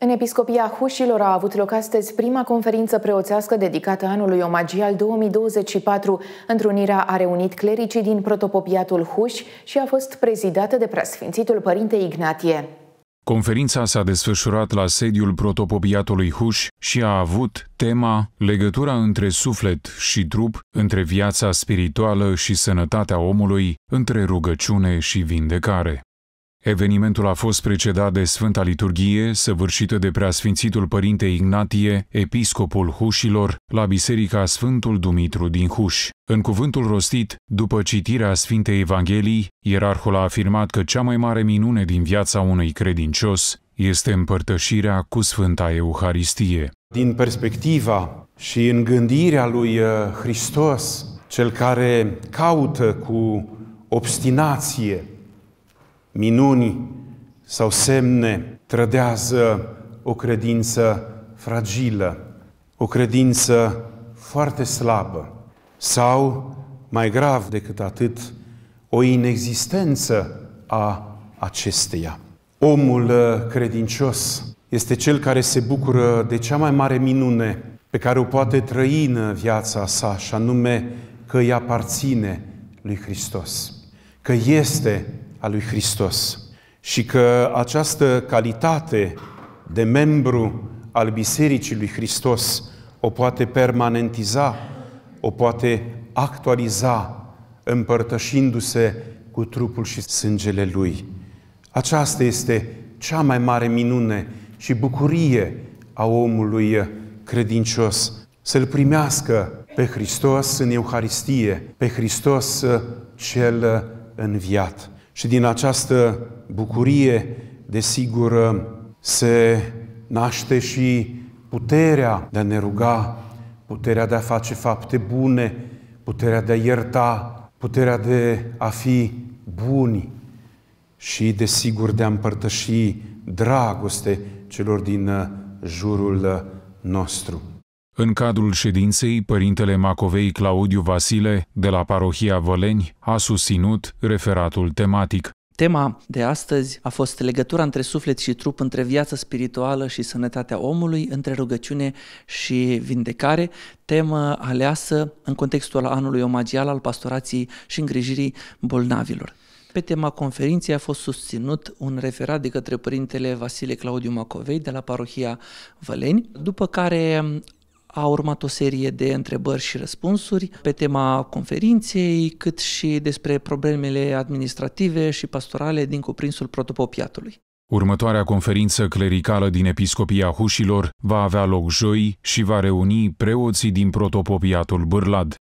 În Episcopia Hușilor a avut loc astăzi prima conferință preoțească dedicată anului omagial 2024. Întrunirea a reunit clericii din protopopiatul Huș și a fost prezidată de preasfințitul părinte Ignatie. Conferința s-a desfășurat la sediul protopopiatului Huș și a avut tema Legătura între suflet și trup, între viața spirituală și sănătatea omului, între rugăciune și vindecare. Evenimentul a fost precedat de Sfânta Liturghie, săvârșită de Preasfințitul Părinte Ignatie, episcopul Hușilor, la Biserica Sfântul Dumitru din Huș. În cuvântul rostit, după citirea Sfintei Evanghelii, ierarhul a afirmat că cea mai mare minune din viața unui credincios este împărtășirea cu Sfânta Euharistie. Din perspectiva și în gândirea lui uh, Hristos, cel care caută cu obstinație minuni sau semne trădează o credință fragilă, o credință foarte slabă sau, mai grav decât atât, o inexistență a acesteia. Omul credincios este cel care se bucură de cea mai mare minune pe care o poate trăi în viața sa, și anume că îi aparține lui Hristos, că este a lui Hristos și că această calitate de membru al Bisericii lui Hristos o poate permanentiza, o poate actualiza, împărtășindu-se cu trupul și sângele Lui. Aceasta este cea mai mare minune și bucurie a omului credincios, să-L primească pe Hristos în Euharistie, pe Hristos cel înviat. Și din această bucurie, desigur, se naște și puterea de a ne ruga, puterea de a face fapte bune, puterea de a ierta, puterea de a fi buni și, desigur, de a împărtăși dragoste celor din uh, jurul uh, nostru. În cadrul ședinței, părintele Macovei Claudiu Vasile, de la parohia Văleni, a susținut referatul tematic. Tema de astăzi a fost legătura între suflet și trup, între viața spirituală și sănătatea omului, între rugăciune și vindecare, temă aleasă în contextul anului omagial al pastorației și îngrijirii bolnavilor. Pe tema conferinței a fost susținut un referat de către părintele Vasile Claudiu Macovei de la parohia Văleni, după care a urmat o serie de întrebări și răspunsuri pe tema conferinței, cât și despre problemele administrative și pastorale din cuprinsul protopopiatului. Următoarea conferință clericală din Episcopia Hușilor va avea loc joi și va reuni preoții din protopopiatul Bârlad.